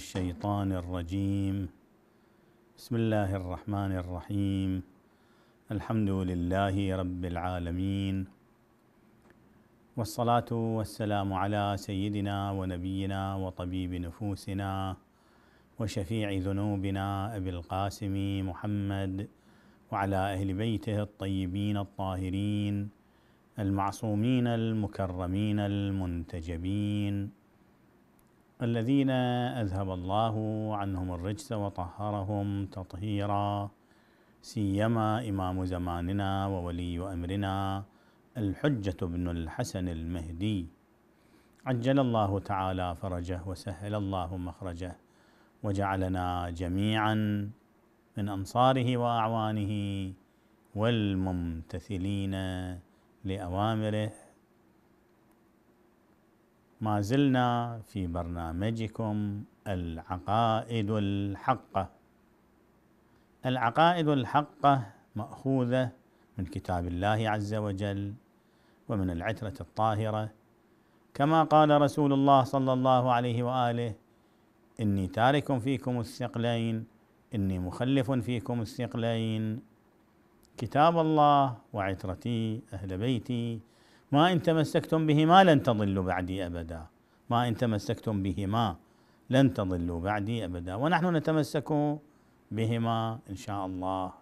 الشيطان الرجيم بسم الله الرحمن الرحيم الحمد لله رب العالمين والصلاة والسلام على سيدنا ونبينا وطبيب نفوسنا وشفيع ذنوبنا أبي القاسم محمد وعلى أهل بيته الطيبين الطاهرين المعصومين المكرمين المنتجبين الذين أذهب الله عنهم الرجس وطهرهم تطهيرا سيما إمام زماننا وولي أمرنا الحجة بن الحسن المهدي عجل الله تعالى فرجه وسهل الله مخرجه وجعلنا جميعا من أنصاره وأعوانه والممتثلين لأوامره ما زلنا في برنامجكم العقائد الحقة العقائد الحقة مأخوذة من كتاب الله عز وجل ومن العترة الطاهرة كما قال رسول الله صلى الله عليه وآله إني تارك فيكم الثقلين إني مخلف فيكم الثقلين كتاب الله وعترتي أهل بيتي ما ان تمسكتم بهما لن تضلوا بعدي ابدا ما ان تمسكتم بهما لن تضلوا بعدي ابدا ونحن نتمسك بهما ان شاء الله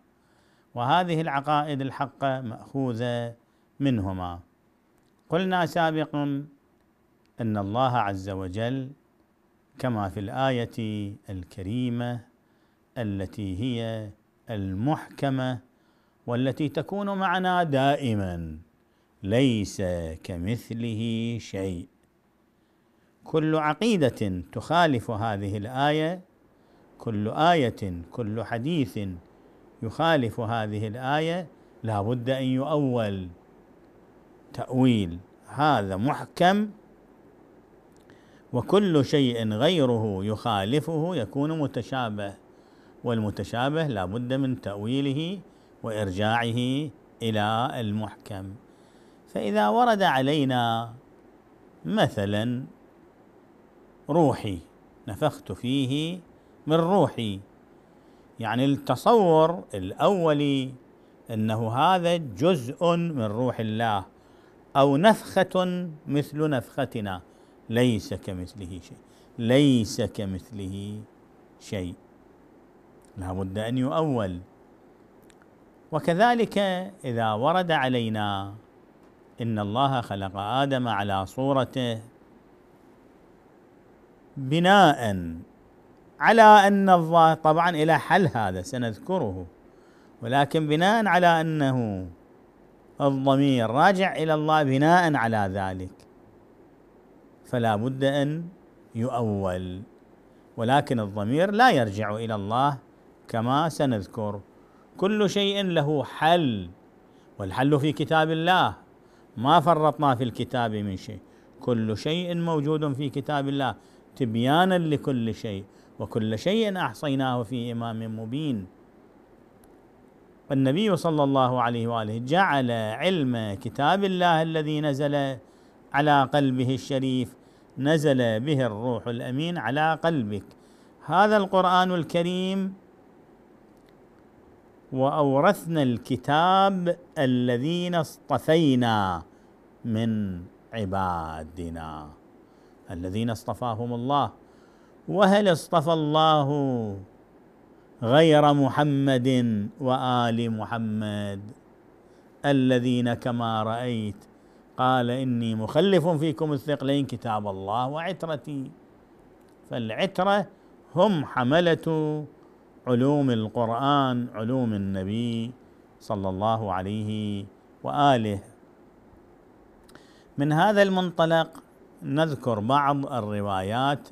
وهذه العقائد الحقه ماخوذه منهما قلنا سابقا ان الله عز وجل كما في الايه الكريمه التي هي المحكمه والتي تكون معنا دائما ليس كمثله شيء كل عقيده تخالف هذه الايه كل ايه كل حديث يخالف هذه الايه لا بد ان يؤول تاويل هذا محكم وكل شيء غيره يخالفه يكون متشابه والمتشابه لا بد من تاويله وارجاعه الى المحكم فإذا ورد علينا مثلا روحي نفخت فيه من روحي يعني التصور الأولي أنه هذا جزء من روح الله أو نفخة مثل نفختنا ليس كمثله شيء ليس كمثله شيء لا بد أن يؤول وكذلك إذا ورد علينا إن الله خلق آدم على صورته بناء على أن الظاهر طبعا إلى حل هذا سنذكره ولكن بناء على أنه الضمير راجع إلى الله بناء على ذلك فلا بد أن يؤول ولكن الضمير لا يرجع إلى الله كما سنذكر كل شيء له حل والحل في كتاب الله ما فرطنا في الكتاب من شيء كل شيء موجود في كتاب الله تبيانا لكل شيء وكل شيء احصيناه في امام مبين والنبي صلى الله عليه واله جعل علم كتاب الله الذي نزل على قلبه الشريف نزل به الروح الامين على قلبك هذا القران الكريم واورثنا الكتاب الذين اصطفينا من عبادنا الذين اصطفاهم الله وهل اصطفى الله غير محمد وال محمد الذين كما رايت قال اني مخلف فيكم الثقلين كتاب الله وعترتي فالعتره هم حمله علوم القران علوم النبي صلى الله عليه واله من هذا المنطلق نذكر بعض الروايات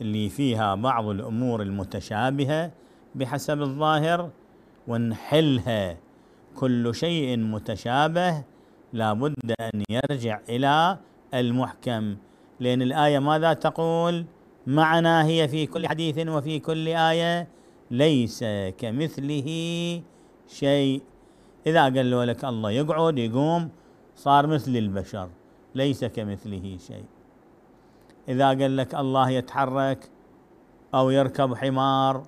اللي فيها بعض الامور المتشابهه بحسب الظاهر ونحلها كل شيء متشابه لابد ان يرجع الى المحكم لان الايه ماذا تقول معنا هي في كل حديث وفي كل ايه ليس كمثله شيء اذا قالوا لك الله يقعد يقوم صار مثل البشر ليس كمثله شيء اذا قال لك الله يتحرك او يركب حمار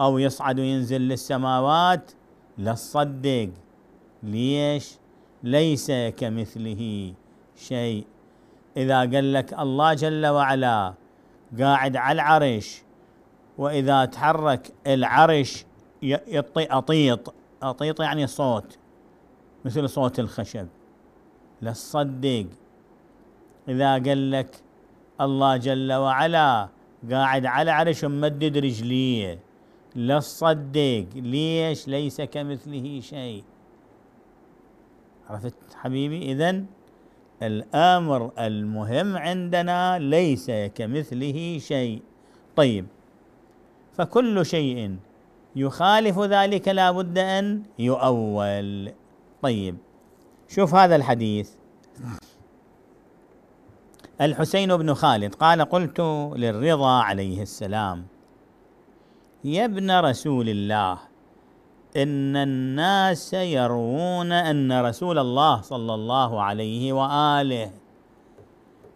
او يصعد وينزل للسماوات لا تصدق ليش ليس كمثله شيء اذا قال لك الله جل وعلا قاعد على العرش واذا تحرك العرش اطيط اطيط يعني صوت مثل صوت الخشب لا تصدق إذا قال لك الله جل وعلا قاعد على عرش ممدد رجليه لا تصدق ليش ليس كمثله شيء عرفت حبيبي إذا الأمر المهم عندنا ليس كمثله شيء طيب فكل شيء يخالف ذلك لا بد أن يؤول طيب شوف هذا الحديث الحسين بن خالد قال قلت للرضا عليه السلام يا ابن رسول الله ان الناس يروون ان رسول الله صلى الله عليه واله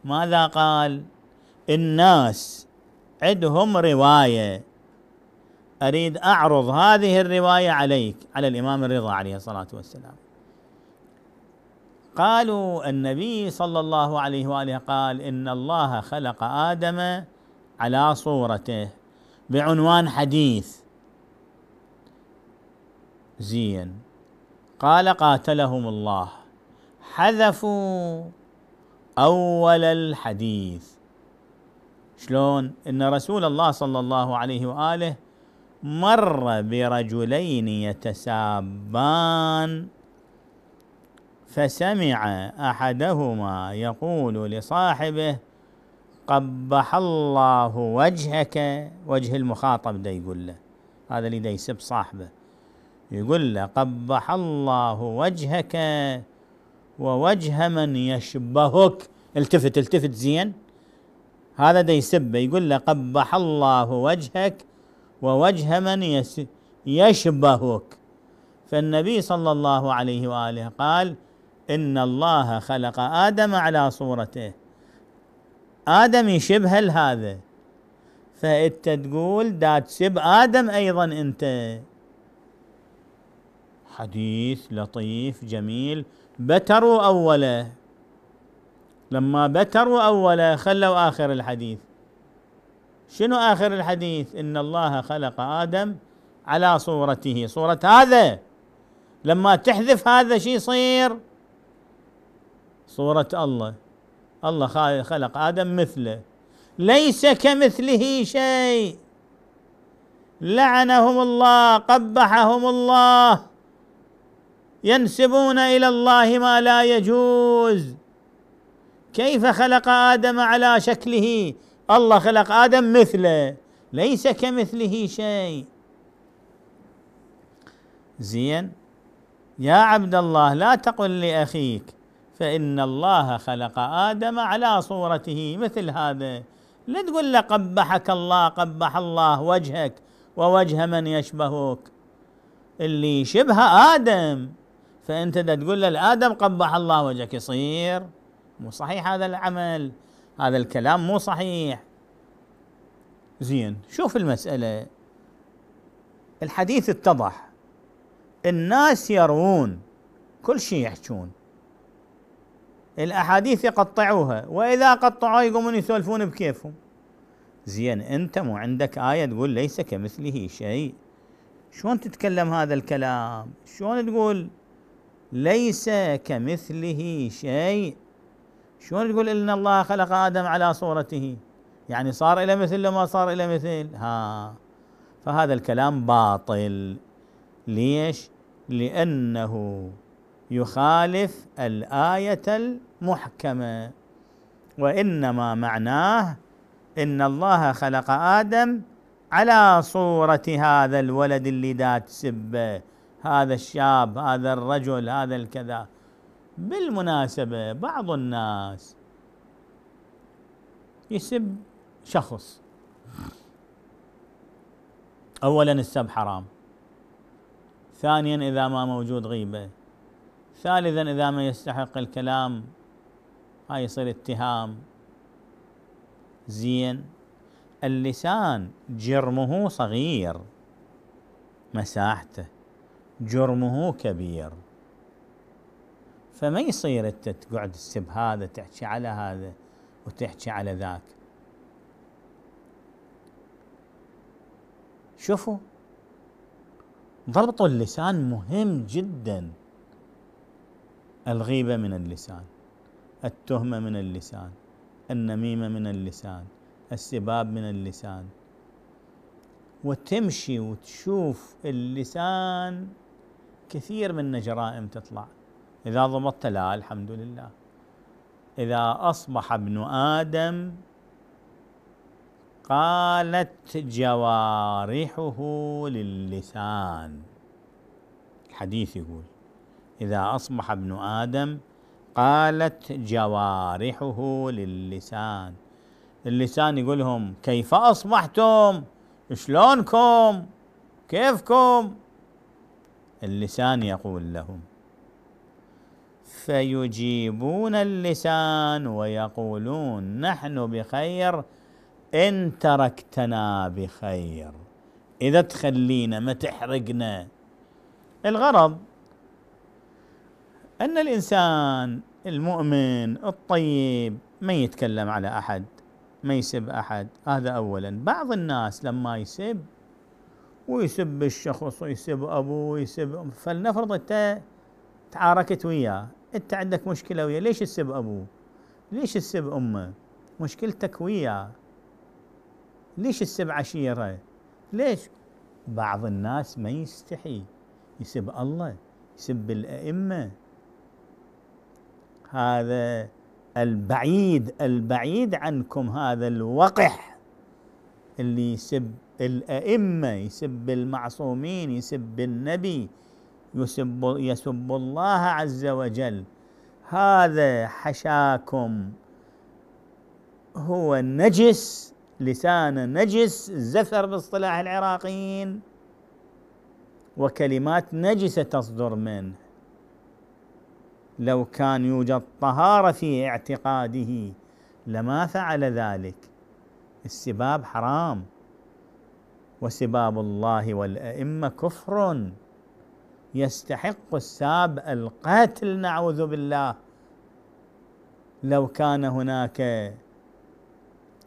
ماذا قال الناس عندهم روايه اريد اعرض هذه الروايه عليك على الامام الرضا عليه الصلاه والسلام قالوا النبي صلى الله عليه واله قال ان الله خلق ادم على صورته بعنوان حديث زين قال قاتلهم الله حذفوا اول الحديث شلون ان رسول الله صلى الله عليه واله مر برجلين يتسابان فسمع احدهما يقول لصاحبه قبح الله وجهك وجه المخاطب ده يقول له هذا اللي ده يسب صاحبه يقول له قبح الله وجهك ووجه من يشبهك التفت التفت زين هذا ده يسبه يقول له قبح الله وجهك ووجه من يشبهك فالنبي صلى الله عليه واله قال ان الله خلق ادم على صورته ادم شبه لهذا فانت تقول دا تسب ادم ايضا انت حديث لطيف جميل بتروا اوله لما بتروا اوله خلوا اخر الحديث شنو اخر الحديث ان الله خلق ادم على صورته صوره هذا لما تحذف هذا شو يصير؟ صورة الله الله خلق آدم مثله ليس كمثله شيء لعنهم الله قبحهم الله ينسبون إلى الله ما لا يجوز كيف خلق آدم على شكله الله خلق آدم مثله ليس كمثله شيء زين يا عبد الله لا تقل لأخيك فإن الله خلق آدم على صورته مثل هذا لا تقول له قبحك الله قبح الله وجهك ووجه من يشبهك اللي شبه آدم فأنت دا تقول له الآدم قبح الله وجهك يصير مو صحيح هذا العمل هذا الكلام مو صحيح زين شوف المسألة الحديث اتضح الناس يرون كل شيء يحجون الاحاديث يقطعوها واذا قطعوها يقومون يسولفون بكيفهم زين انت مو عندك ايه تقول ليس كمثله شيء شلون تتكلم هذا الكلام شلون تقول ليس كمثله شيء شلون تقول ان الله خلق ادم على صورته يعني صار الى مثل ما صار الى مثل ها فهذا الكلام باطل ليش لانه يخالف الايه المحكمه وانما معناه ان الله خلق ادم على صوره هذا الولد اللي دا تسبه هذا الشاب هذا الرجل هذا الكذا بالمناسبه بعض الناس يسب شخص اولا السب حرام ثانيا اذا ما موجود غيبه ثالثا إذا ما يستحق الكلام هاي يصير اتهام زين اللسان جرمه صغير مساحته جرمه كبير فما يصير انت تقعد تسب هذا تحكي على هذا وتحكي على ذاك شوفوا ضبط اللسان مهم جداً الغيبة من اللسان التهمة من اللسان النميمة من اللسان السباب من اللسان وتمشي وتشوف اللسان كثير من جرائم تطلع إذا ضبطت لا الحمد لله إذا أصبح ابن آدم قالت جوارحه للسان الحديث يقول إذا أصبح ابن آدم قالت جوارحه للسان اللسان يقول لهم كيف أصبحتم شلونكم كيفكم اللسان يقول لهم فيجيبون اللسان ويقولون نحن بخير إن تركتنا بخير إذا تخلينا ما تحرقنا الغرض ان الانسان المؤمن الطيب ما يتكلم على احد ما يسب احد هذا اولا بعض الناس لما يسب ويسب الشخص ويسب ابوه ويسب فلنفرض انت تعاركت وياه انت عندك مشكله وياه ليش تسب ابوه؟ ليش تسب امه؟ مشكلتك وياه ليش تسب عشيره؟ ليش؟ بعض الناس ما يستحي يسب الله يسب الائمه هذا البعيد البعيد عنكم هذا الوقح اللي يسب الأئمة يسب المعصومين يسب النبي يسب, يسب الله عز وجل هذا حشاكم هو نجس لسان نجس زفر باصطلاح العراقيين وكلمات نجسة تصدر منه لو كان يوجد طهارة في اعتقاده لما فعل ذلك السباب حرام وسباب الله والأئمة كفر يستحق الساب القتل نعوذ بالله لو كان هناك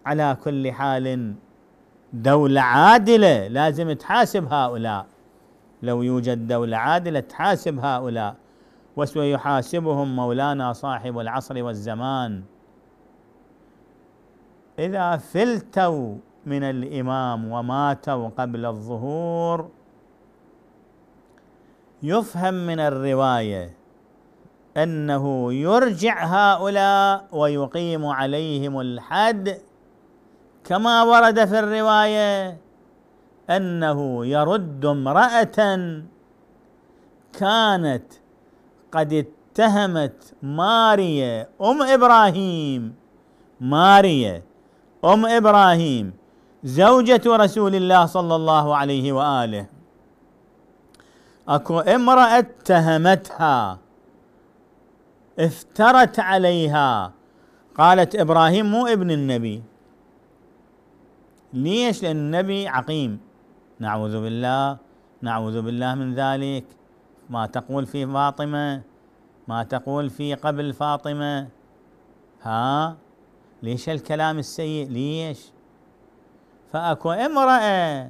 على كل حال دولة عادلة لازم تحاسب هؤلاء لو يوجد دولة عادلة تحاسب هؤلاء وسيحاسبهم مولانا صاحب العصر والزمان إذا فلتوا من الإمام وماتوا قبل الظهور يفهم من الرواية أنه يرجع هؤلاء ويقيم عليهم الحد كما ورد في الرواية أنه يرد امرأة كانت قد اتهمت ماريا ام ابراهيم ماريا ام ابراهيم زوجة رسول الله صلى الله عليه واله اكو امرأة اتهمتها افترت عليها قالت ابراهيم مو ابن النبي ليش لان النبي عقيم نعوذ بالله نعوذ بالله من ذلك ما تقول في فاطمة ما تقول في قبل فاطمة ها ليش الكلام السيء ليش فأكو امرأة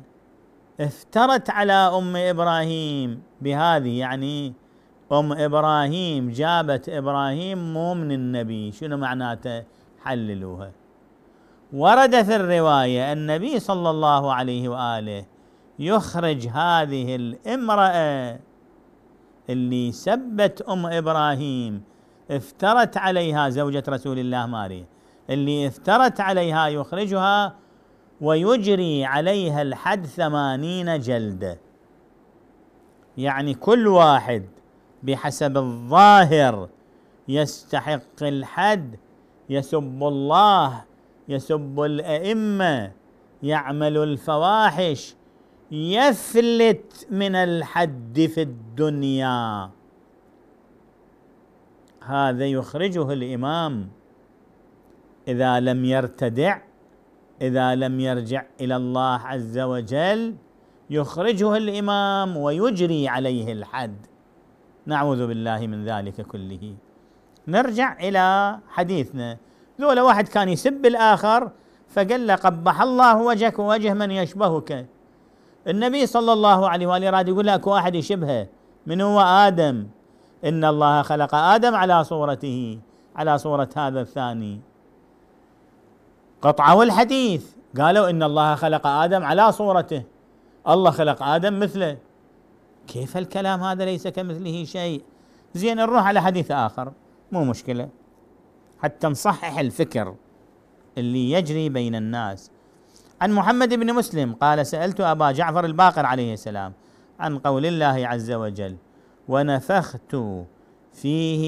افترت على أم إبراهيم بهذه يعني أم إبراهيم جابت إبراهيم مو من النبي شنو معناته حللوها ورد في الرواية النبي صلى الله عليه وآله يخرج هذه الامرأة اللي سبت أم إبراهيم افترت عليها زوجة رسول الله ماري اللي افترت عليها يخرجها ويجري عليها الحد ثمانين جلدة يعني كل واحد بحسب الظاهر يستحق الحد يسب الله يسب الأئمة يعمل الفواحش يفلت من الحد في الدنيا هذا يخرجه الامام اذا لم يرتدع اذا لم يرجع الى الله عز وجل يخرجه الامام ويجري عليه الحد نعوذ بالله من ذلك كله نرجع الى حديثنا ذولا واحد كان يسب الاخر فقال له قبح الله وجهك ووجه من يشبهك النبي صلى الله عليه واله راد يقول لك واحد يشبهه من هو ادم ان الله خلق ادم على صورته على صوره هذا الثاني قطعوا الحديث قالوا ان الله خلق ادم على صورته الله خلق ادم مثله كيف الكلام هذا ليس كمثله شيء زين نروح على حديث اخر مو مشكله حتى نصحح الفكر اللي يجري بين الناس عن محمد بن مسلم قال سألت أبا جعفر الباقر عليه السلام عن قول الله عز وجل ونفخت فيه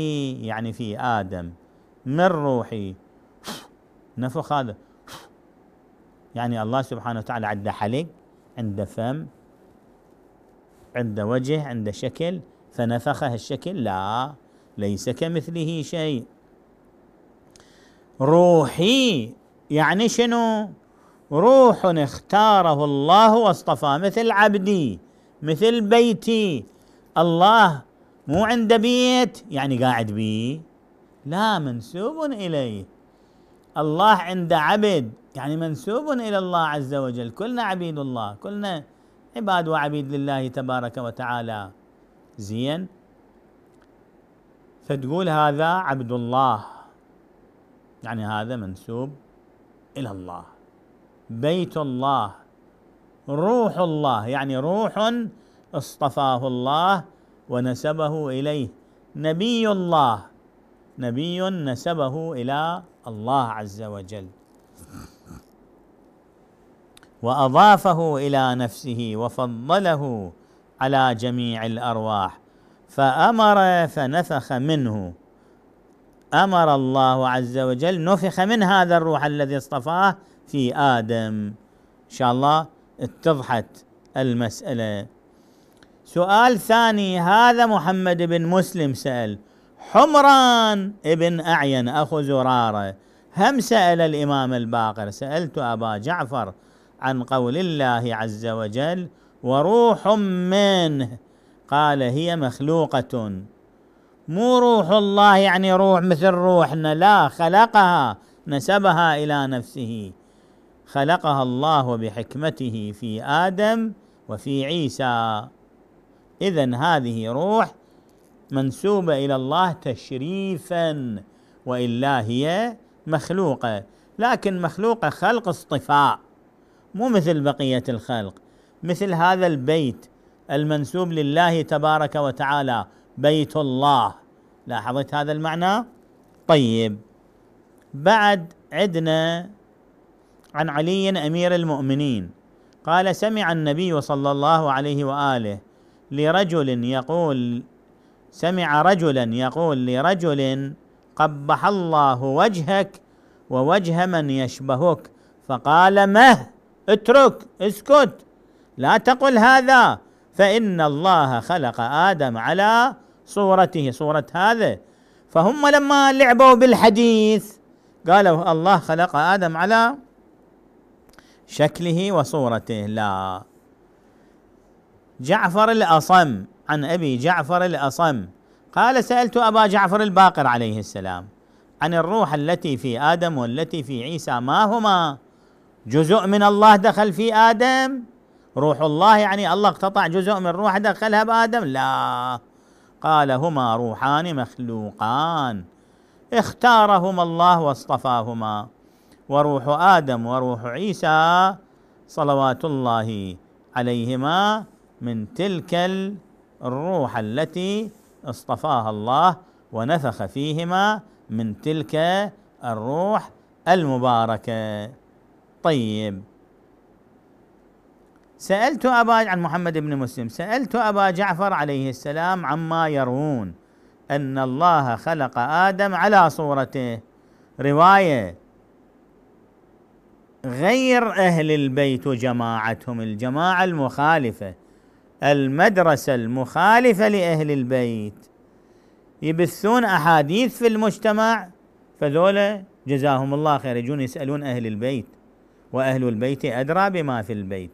يعني في آدم من روحي نفخ هذا يعني الله سبحانه وتعالى عنده حلق عنده فم عنده وجه عنده شكل فنفخ الشكل لا ليس كمثله شيء روحي يعني شنو روح اختاره الله واصطفى مثل عبدي مثل بيتي الله مو عند بيت يعني قاعد بيه لا منسوب اليه الله عند عبد يعني منسوب الى الله عز وجل كلنا عبيد الله كلنا عباد وعبيد لله تبارك وتعالى زين فتقول هذا عبد الله يعني هذا منسوب الى الله بيت الله روح الله يعني روح اصطفاه الله ونسبه اليه نبي الله نبي نسبه الى الله عز وجل واضافه الى نفسه وفضله على جميع الارواح فامر فنفخ منه امر الله عز وجل نفخ من هذا الروح الذي اصطفاه في آدم إن شاء الله اتضحت المسألة سؤال ثاني هذا محمد بن مسلم سأل حمران ابن أعين أخو زرارة هم سأل الإمام الباقر سألت أبا جعفر عن قول الله عز وجل وروح منه قال هي مخلوقة مو روح الله يعني روح مثل روحنا لا خلقها نسبها إلى نفسه خلقها الله بحكمته في ادم وفي عيسى اذا هذه روح منسوبه الى الله تشريفا والا هي مخلوقه لكن مخلوقه خلق اصطفاء مو مثل بقيه الخلق مثل هذا البيت المنسوب لله تبارك وتعالى بيت الله لاحظت هذا المعنى طيب بعد عدنا عن علي امير المؤمنين قال سمع النبي صلى الله عليه واله لرجل يقول سمع رجلا يقول لرجل قبح الله وجهك ووجه من يشبهك فقال مه اترك اسكت لا تقل هذا فان الله خلق ادم على صورته صوره هذا فهم لما لعبوا بالحديث قالوا الله خلق ادم على شكله وصورته لا جعفر الأصم عن أبي جعفر الأصم قال سألت أبا جعفر الباقر عليه السلام عن الروح التي في آدم والتي في عيسى ما هما جزء من الله دخل في آدم روح الله يعني الله اقتطع جزء من روح دخلها بآدم لا قال هما روحان مخلوقان اختارهما الله واصطفاهما وروح ادم وروح عيسى صلوات الله عليهما من تلك الروح التي اصطفاها الله ونفخ فيهما من تلك الروح المباركه طيب سألت أبا عن محمد بن مسلم سألت أبا جعفر عليه السلام عما يروون أن الله خلق آدم على صورته رواية غير أهل البيت وجماعتهم الجماعة المخالفة المدرسة المخالفة لأهل البيت يبثون أحاديث في المجتمع فذولا جزاهم الله خير يجون يسألون أهل البيت وأهل البيت أدرى بما في البيت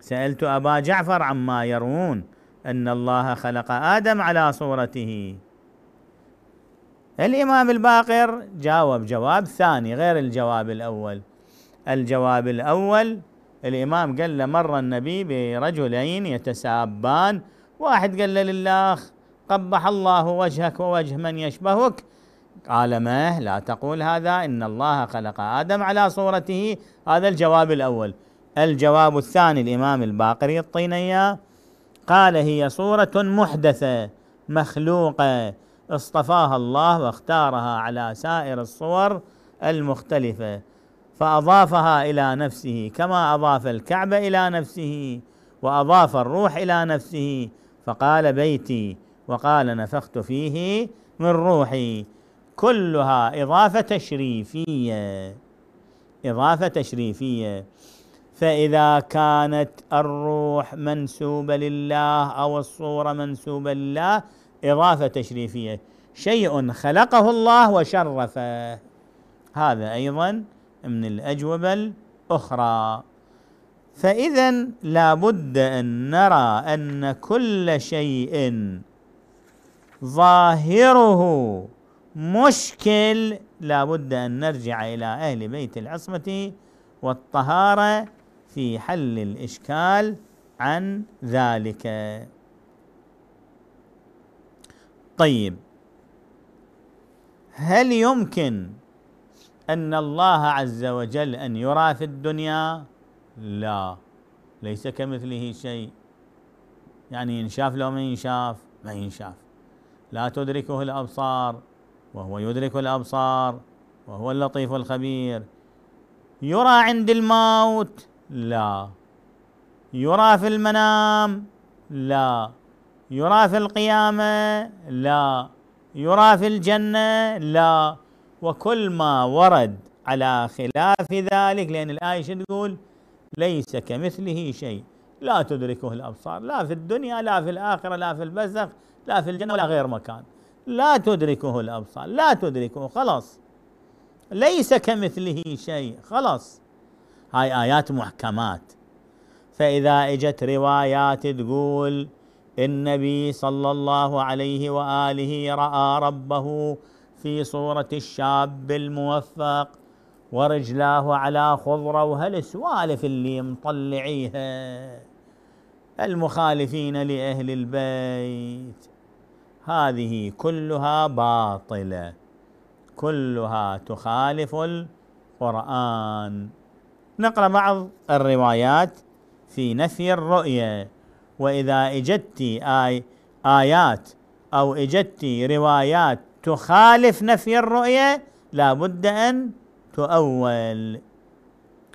سألت أبا جعفر عما يروون أن الله خلق آدم على صورته الإمام الباقر جاوب جواب ثاني غير الجواب الأول الجواب الأول الإمام قال له مر النبي برجلين يتسابان واحد قال له للآخ قبح الله وجهك ووجه من يشبهك قال ما لا تقول هذا إن الله خلق آدم على صورته هذا الجواب الأول الجواب الثاني الإمام الباقري الطينية قال هي صورة محدثة مخلوقة اصطفاها الله واختارها على سائر الصور المختلفه فأضافها إلى نفسه كما أضاف الكعبة إلى نفسه وأضاف الروح إلى نفسه فقال بيتي وقال نفخت فيه من روحي كلها إضافة تشريفية إضافة تشريفية فإذا كانت الروح منسوبة لله أو الصورة منسوبة لله إضافة تشريفية شيء خلقه الله وشرفه هذا أيضا من الأجوبة الأخرى فإذا لابد أن نرى أن كل شيء ظاهره مشكل لابد أن نرجع إلى أهل بيت العصمة والطهارة في حل الإشكال عن ذلك طيب هل يمكن أن الله عز وجل أن يرى في الدنيا لا ليس كمثله شيء يعني ينشاف لو ما ينشاف ما ينشاف لا تدركه الأبصار وهو يدرك الأبصار وهو اللطيف الخبير يرى عند الموت لا يرى في المنام لا يرى في القيامة لا يرى في الجنة لا وكل ما ورد على خلاف ذلك لأن الآية شو تقول ليس كمثله شيء لا تدركه الأبصار لا في الدنيا لا في الآخرة لا في البزخ لا في الجنة ولا غير مكان لا تدركه الأبصار لا تدركه خلاص ليس كمثله شيء خلاص هاي آيات محكمات فإذا اجت روايات تقول النبي صلى الله عليه وآله رأى ربه في صورة الشاب الموفق ورجلاه على خضرة وهالسوالف اللي مطلعيها المخالفين لأهل البيت هذه كلها باطلة كلها تخالف القرآن نقرأ بعض الروايات في نفي الرؤية وإذا إجدت آي آيات أو إجدت روايات تخالف نفي الرؤية لا بد أن تؤول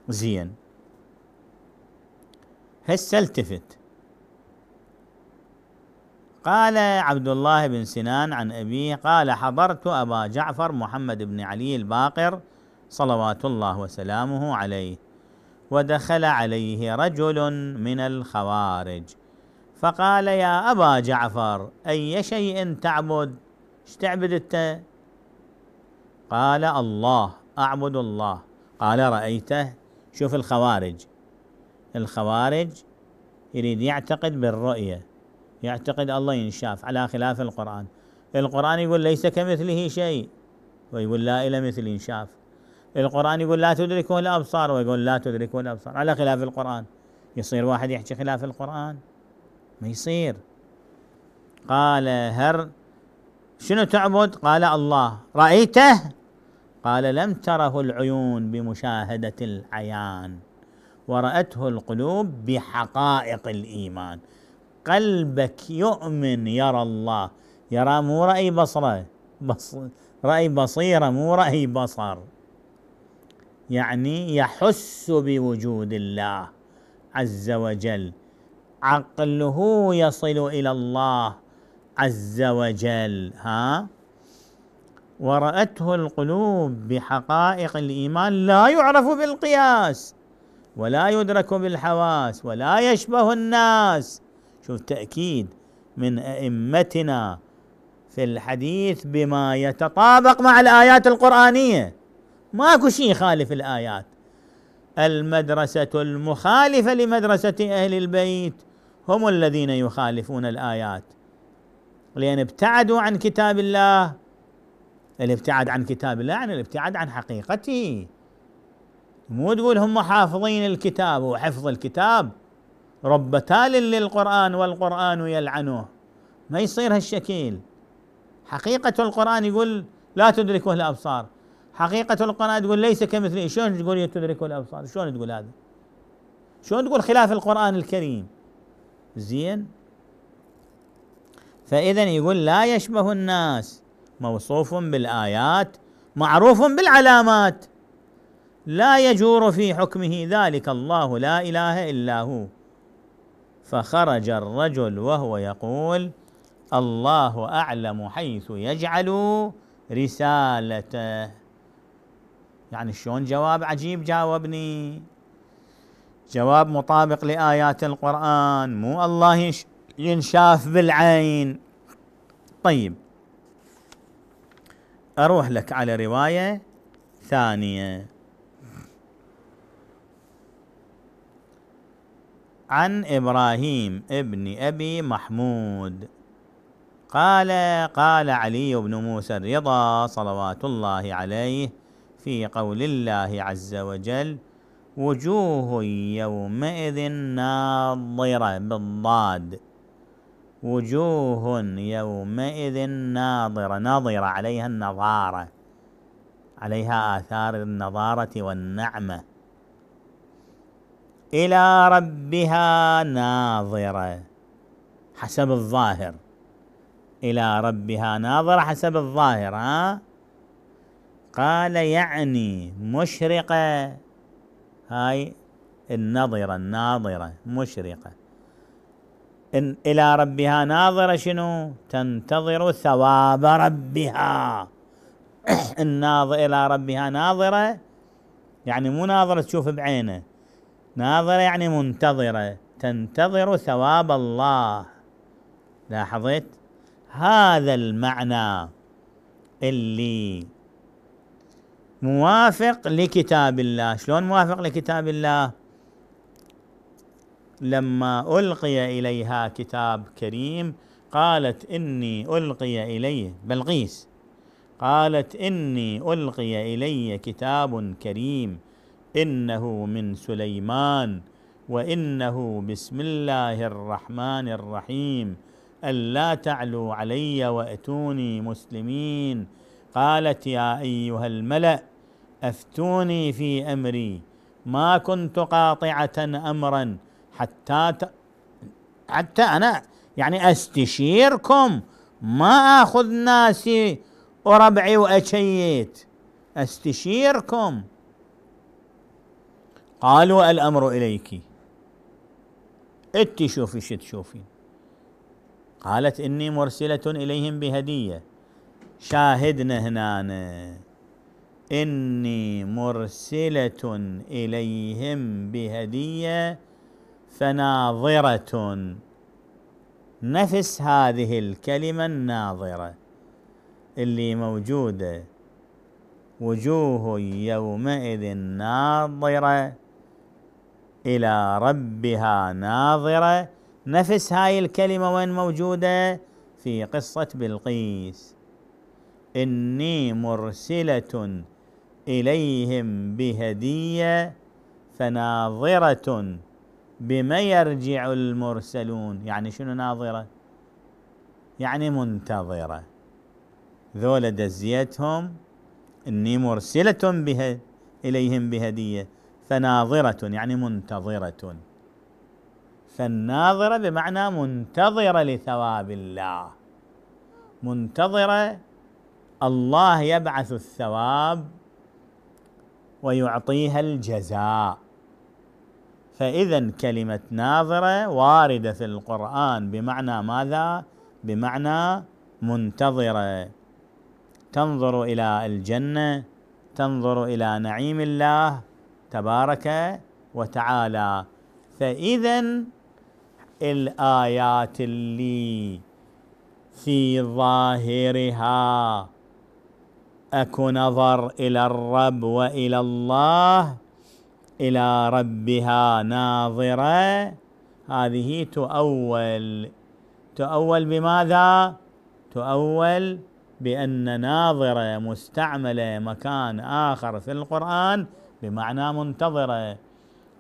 زين هسه التفت قال عبد الله بن سنان عن أبيه قال حضرت أبا جعفر محمد بن علي الباقر صلوات الله وسلامه عليه ودخل عليه رجل من الخوارج فقال يا أبا جعفر أي شيء تعبد ايش تعبد انت؟ قال الله اعبد الله قال رايته شوف الخوارج الخوارج يريد يعتقد بالرؤيه يعتقد الله ينشاف على خلاف القران القران يقول ليس كمثله شيء ويقول لا الى مثل ينشاف القرآن يقول لا تدركه الأبصار ويقول لا تدركه الأبصار على خلاف القرآن يصير واحد يحكي خلاف القرآن ما يصير قال هر شنو تعبد قال الله رأيته قال لم تره العيون بمشاهدة العيان ورأته القلوب بحقائق الإيمان قلبك يؤمن يرى الله يرى مو رأي بصره بص رأي بصيرة مو رأي بصر يعني يحس بوجود الله عز وجل عقله يصل إلى الله عز وجل ها ورأته القلوب بحقائق الإيمان لا يعرف بالقياس ولا يدرك بالحواس ولا يشبه الناس شوف تأكيد من أئمتنا في الحديث بما يتطابق مع الآيات القرآنية ماكو شيء يخالف الآيات المدرسة المخالفة لمدرسة أهل البيت هم الذين يخالفون الآيات لأن يعني ابتعدوا عن كتاب الله الابتعاد عن كتاب الله يعني الابتعاد عن حقيقته مو تقول هم حافظين الكتاب وحفظ الكتاب رب تال للقرآن والقرآن يلعنه ما يصير هالشكيل حقيقة القرآن يقول لا تدركه الأبصار حقيقة القرآن تقول ليس كمثله شلون تقول تدركه الأبصار شلون تقول هذا شلون تقول خلاف القرآن الكريم زين فإذا يقول لا يشبه الناس موصوف بالآيات معروف بالعلامات لا يجور في حكمه ذلك الله لا إله إلا هو فخرج الرجل وهو يقول الله أعلم حيث يجعل رسالته يعني شلون جواب عجيب جاوبني جواب مطابق لآيات القرآن مو الله ينشاف بالعين طيب اروح لك على روايه ثانيه عن ابراهيم ابن ابي محمود قال قال علي بن موسى الرضا صلوات الله عليه في قول الله عز وجل وجوه يومئذ ناظره بالضاد وجوه يومئذ ناظرة ناظرة عليها النظارة عليها آثار النظارة والنعمة إلى ربها ناظرة حسب الظاهر إلى ربها ناظرة حسب الظاهر ها آه؟ قال يعني مشرقة هاي النظرة الناظرة مشرقة إن إلى ربها ناظرة شنو تنتظر ثواب ربها الناظر إلى ربها ناظرة يعني مو ناظرة تشوف بعينه ناظرة يعني منتظرة تنتظر ثواب الله لاحظت هذا المعنى اللي موافق لكتاب الله شلون موافق لكتاب الله لما القي اليها كتاب كريم قالت اني القي الي بلقيس قالت اني القي الي كتاب كريم انه من سليمان وانه بسم الله الرحمن الرحيم الا تعلوا علي واتوني مسلمين قالت يا ايها الملا افتوني في امري ما كنت قاطعه امرا حتى ت... حتى أنا يعني أستشيركم ما أخذ ناسي وربعي وأشيت أستشيركم قالوا الأمر إليك انت شوفي شو تشوفين قالت إني مرسلة إليهم بهدية شاهدنا هنا إني مرسلة إليهم بهدية فناظرة نفس هذه الكلمة الناظرة اللي موجودة وجوه يومئذ ناظرة إلى ربها ناظرة نفس هاي الكلمة وين موجودة في قصة بلقيس إني مرسلة إليهم بهدية فناظرة بما يرجع المرسلون يعني شنو ناظرة يعني منتظرة ذولا دزيتهم إني مرسلة بها إليهم بهدية فناظرة يعني منتظرة فالناظرة بمعنى منتظرة لثواب الله منتظرة الله يبعث الثواب ويعطيها الجزاء فإذا كلمة ناظرة واردة في القرآن بمعنى ماذا؟ بمعنى منتظرة تنظر إلى الجنة تنظر إلى نعيم الله تبارك وتعالى فإذا الآيات اللي في ظاهرها أكو نظر إلى الرب وإلى الله إلى ربها ناظرة هذه تؤول تؤول بماذا؟ تؤول بأن ناظرة مستعملة مكان آخر في القرآن بمعنى منتظرة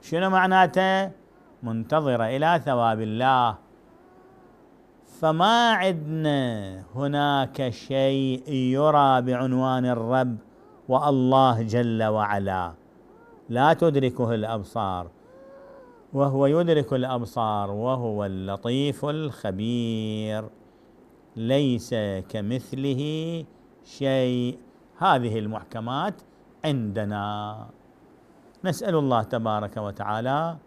شنو معناته؟ منتظرة إلى ثواب الله فما عدنا هناك شيء يرى بعنوان الرب والله جل وعلا لا تدركه الأبصار وهو يدرك الأبصار وهو اللطيف الخبير ليس كمثله شيء هذه المحكمات عندنا نسأل الله تبارك وتعالى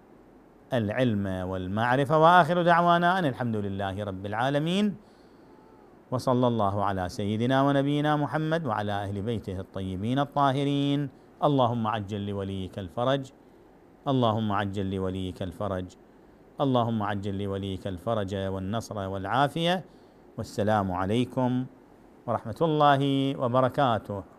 العلم والمعرفة وآخر دعوانا أن الحمد لله رب العالمين وصلى الله على سيدنا ونبينا محمد وعلى أهل بيته الطيبين الطاهرين اللهم عجل لوليك الفرج اللهم عجل لوليك الفرج اللهم عجل لوليك الفرج والنصر والعافيه والسلام عليكم ورحمه الله وبركاته